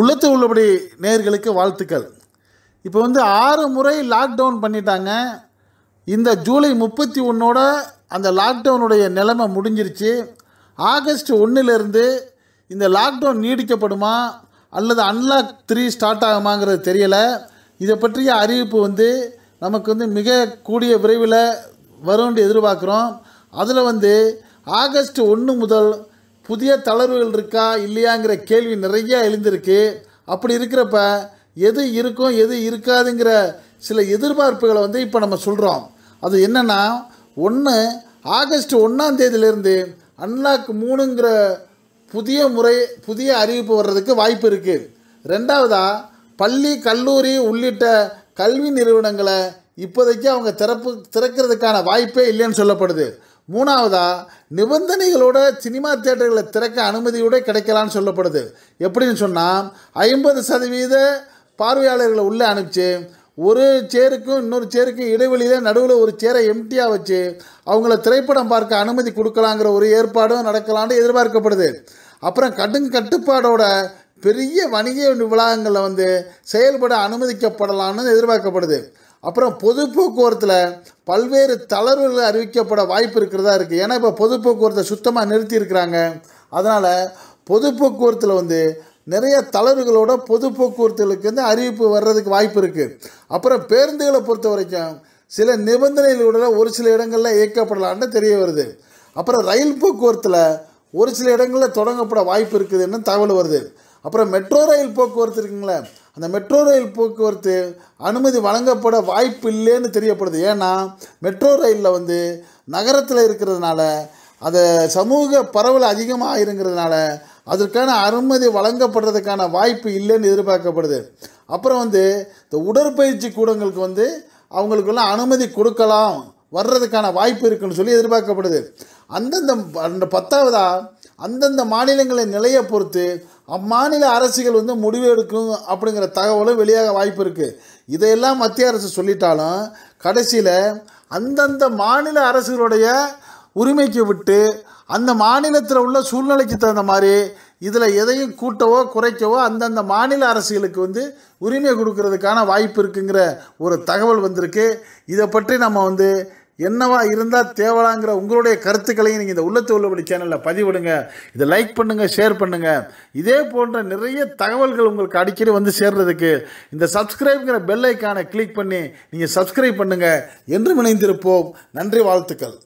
உள்ளத்து உள்ளபடி நேர்களுக்கு வாழ்த்துக்கள் இப்போ வந்து ஆறு முறை லாக்டவுன் பண்ணிட்டாங்க இந்த ஜூலை முப்பத்தி ஒன்றோட அந்த லாக்டவுனுடைய நிலைமை முடிஞ்சிருச்சு ஆகஸ்ட் ஒன்றுலேருந்து இந்த லாக்டவுன் நீடிக்கப்படுமா அல்லது அன்லாக் த்ரீ ஸ்டார்ட் ஆகுமாங்கிறது தெரியலை இதை பற்றிய அறிவிப்பு வந்து நமக்கு வந்து மிக கூடிய விரைவில் வரும்னு எதிர்பார்க்குறோம் அதில் வந்து ஆகஸ்ட் ஒன்று முதல் புதிய தளர்வுகள் இருக்கா இல்லையாங்கிற கேள்வி நிறையா எழுந்திருக்கு அப்படி இருக்கிறப்ப எது இருக்கும் எது இருக்காதுங்கிற சில எதிர்பார்ப்புகளை வந்து இப்போ நம்ம சொல்கிறோம் அது என்னென்னா ஒன்று ஆகஸ்ட் ஒன்றாம் தேதியிலேருந்து அன்லாக் மூணுங்கிற புதிய முறை புதிய அறிவிப்பு வர்றதுக்கு வாய்ப்பு இருக்குது ரெண்டாவதாக பள்ளி கல்லூரி உள்ளிட்ட கல்வி நிறுவனங்களை இப்போதைக்கு அவங்க திறப்பு திறக்கிறதுக்கான வாய்ப்பே இல்லைன்னு சொல்லப்படுது மூணாவதாக நிபந்தனைகளோட சினிமா தேட்டர்களை திறக்க அனுமதியோடு கிடைக்கலான்னு சொல்லப்படுது எப்படின்னு சொன்னால் ஐம்பது சதவீத பார்வையாளர்களை உள்ளே அனுப்பிச்சு ஒரு சேருக்கும் இன்னொரு சேருக்கும் இடைவெளியில் நடுவில் ஒரு சேரை எம்டியாக வச்சு அவங்கள திரைப்படம் பார்க்க அனுமதி கொடுக்கலாங்கிற ஒரு ஏற்பாடும் நடக்கலான்னு எதிர்பார்க்கப்படுது அப்புறம் கடும் கட்டுப்பாடோட பெரிய வணிக வளாகங்களில் வந்து செயல்பட அனுமதிக்கப்படலான்னு எதிர்பார்க்கப்படுது அப்புறம் பொது போக்குவரத்தில் பல்வேறு தளர்வுகள் அறிவிக்கப்பட வாய்ப்பு இருக்கிறதா இருக்குது ஏன்னா இப்போ பொது போக்குவரத்தை சுத்தமாக நிறுத்தியிருக்கிறாங்க அதனால் பொது போக்குவரத்தில் வந்து நிறைய தளர்வுகளோட பொது போக்குவரத்துகளுக்கு வந்து அறிவிப்பு வர்றதுக்கு வாய்ப்பு இருக்குது அப்புறம் பேருந்துகளை பொறுத்த வரைக்கும் சில நிபந்தனைகளோட ஒரு சில இடங்களில் இயக்கப்படலான்னு தெரிய வருது அப்புறம் ரயில் போக்குவரத்தில் ஒரு சில இடங்களில் தொடங்கப்பட வாய்ப்பு இருக்குதுன்னு தகவல் வருது அப்புறம் மெட்ரோ ரயில் போக்குவரத்து இருக்குங்களேன் அந்த மெட்ரோ ரயில் போக்குவரத்து அனுமதி வழங்கப்பட வாய்ப்பு இல்லைன்னு தெரியப்படுது ஏன்னா மெட்ரோ ரயிலில் வந்து நகரத்தில் இருக்கிறதுனால அதை சமூக பரவல் அதிகமாக இருங்கிறதுனால அதற்கான அனுமதி வழங்கப்படுறதுக்கான வாய்ப்பு இல்லைன்னு எதிர்பார்க்கப்படுது அப்புறம் வந்து இந்த உடற்பயிற்சி கூடங்களுக்கு வந்து அவங்களுக்கெல்லாம் அனுமதி கொடுக்கலாம் வர்றதுக்கான வாய்ப்பு இருக்குன்னு சொல்லி எதிர்பார்க்கப்படுது அந்தந்த பத்தாவதாக அந்தந்த மாநிலங்களின் நிலையை பொறுத்து அம்மாநில அரசுகள் வந்து முடிவு எடுக்கும் அப்படிங்கிற தகவலும் வெளியாக வாய்ப்பு இருக்குது இதையெல்லாம் மத்திய அரசு சொல்லிட்டாலும் கடைசியில் அந்தந்த மாநில அரசுகளுடைய உரிமைக்கு விட்டு அந்த மாநிலத்தில் உள்ள சூழ்நிலைக்கு தகுந்த மாதிரி இதில் எதையும் கூட்டவோ குறைக்கவோ அந்தந்த மாநில அரசுகளுக்கு வந்து உரிமை கொடுக்கறதுக்கான வாய்ப்பு இருக்குங்கிற ஒரு தகவல் வந்திருக்கு இதை பற்றி நம்ம வந்து என்னவா இருந்தால் தேவலாங்கிற உங்களுடைய கருத்துக்களையும் நீங்கள் இந்த உள்ளத்து உள்ளபடி சேனலில் பதிவிடுங்க இதை லைக் பண்ணுங்கள் ஷேர் பண்ணுங்கள் இதே போன்ற நிறைய தகவல்கள் உங்களுக்கு அடிக்கடி வந்து சேர்றதுக்கு இந்த சப்ஸ்கிரைப்ங்கிற பெல்லைக்கான கிளிக் பண்ணி நீங்கள் சப்ஸ்கிரைப் பண்ணுங்கள் என்று இணைந்திருப்போம் நன்றி வாழ்த்துக்கள்